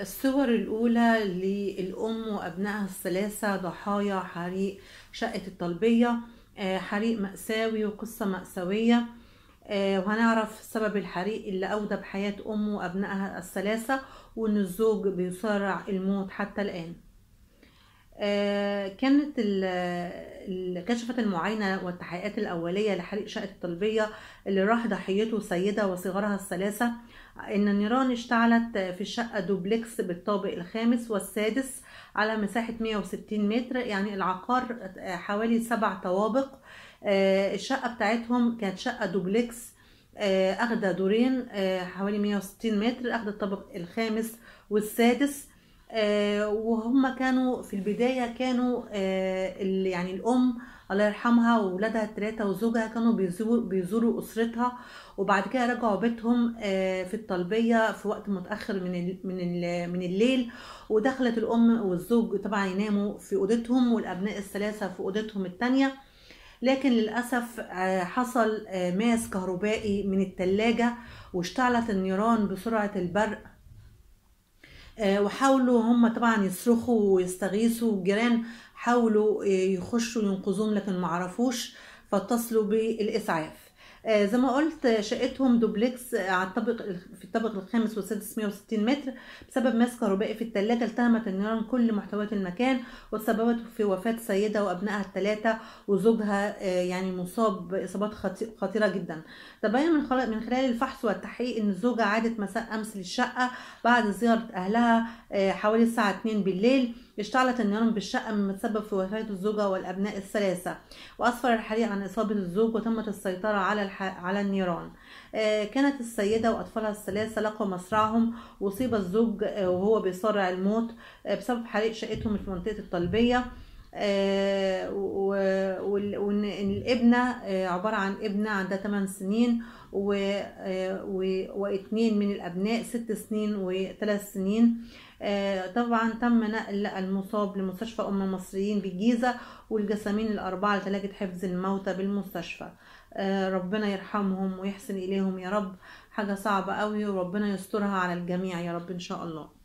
الصور الأولى للأم وأبنائها الثلاثة ضحايا حريق شقة الطلبية آه، حريق مأساوي وقصة مأساوية آه، وهنعرف سبب الحريق اللي أودى بحياة أم وأبنائها الثلاثة وإن الزوج بيصارع الموت حتى الآن آه، كانت كشفت المعاينة والتحقيقات الأولية لحريق شقة الطلبية اللي راح ضحيته سيدة وصغارها الثلاثة إن النيران اشتعلت في الشقة دوبلكس بالطابق الخامس والسادس على مساحة 160 متر يعني العقار حوالي سبع طوابق آه، الشقة بتاعتهم كانت شقة دوبلكس آه، أخدة دورين آه، حوالي 160 متر أخدة الطابق الخامس والسادس آه، وهم كانوا في البدايه كانوا آه، يعني الام الله يرحمها واولادها الثلاثه وزوجها كانوا بيزوروا اسرتها وبعد كده رجعوا بيتهم آه، في الطلبيه في وقت متاخر من من من الليل ودخلت الام والزوج طبعا يناموا في اوضتهم والابناء الثلاثه في اوضتهم الثانيه لكن للأسف حصل ماس كهربائي من التلاجة واشتعلت النيران بسرعة البرق آه، وحاولوا هم طبعا يصرخوا ويستغيثوا الجيران حاولوا آه، يخشوا ينقذوهم لكن ما عرفوش فاتصلوا بالاسعاف آه، زي ما قلت شقتهم دوبلكس على الطابق في الطابق الخامس والسادس 160 متر بسبب ماس كهربائي في الثلاجه التهمت النيران كل محتويات المكان وتسببت في وفاه سيده وابنائها الثلاثه وزوجها آه، يعني مصاب باصابات خطيره جدا تبين من خلال من خلال الفحص والتحقيق ان الزوجه عادت مساء امس للشقه بعد زياره اهلها آه، حوالي الساعه 2 بالليل اشتعلت النيران بالشقة مما تسبب في وفاة الزوجة والأبناء الثلاثة وأسفر الحريق عن إصابة الزوج وتمت السيطرة على على النيران آه، كانت السيدة وأطفالها الثلاثة لقوا مصرعهم وصيب الزوج آه، وهو بيصارع الموت آه، بسبب حريق شقتهم في منطقة الطلبية آه، والابنة الابنه آه، عباره عن ابنه عندها 8 سنين آه، واثنين من الابناء 6 سنين و 3 سنين طبعا تم نقل المصاب لمستشفى ام المصريين بالجيزه والجسامين الاربعه لتلاجة حفظ الموتى بالمستشفى ربنا يرحمهم ويحسن اليهم يا رب حاجه صعبه قوي وربنا يسترها على الجميع يا رب ان شاء الله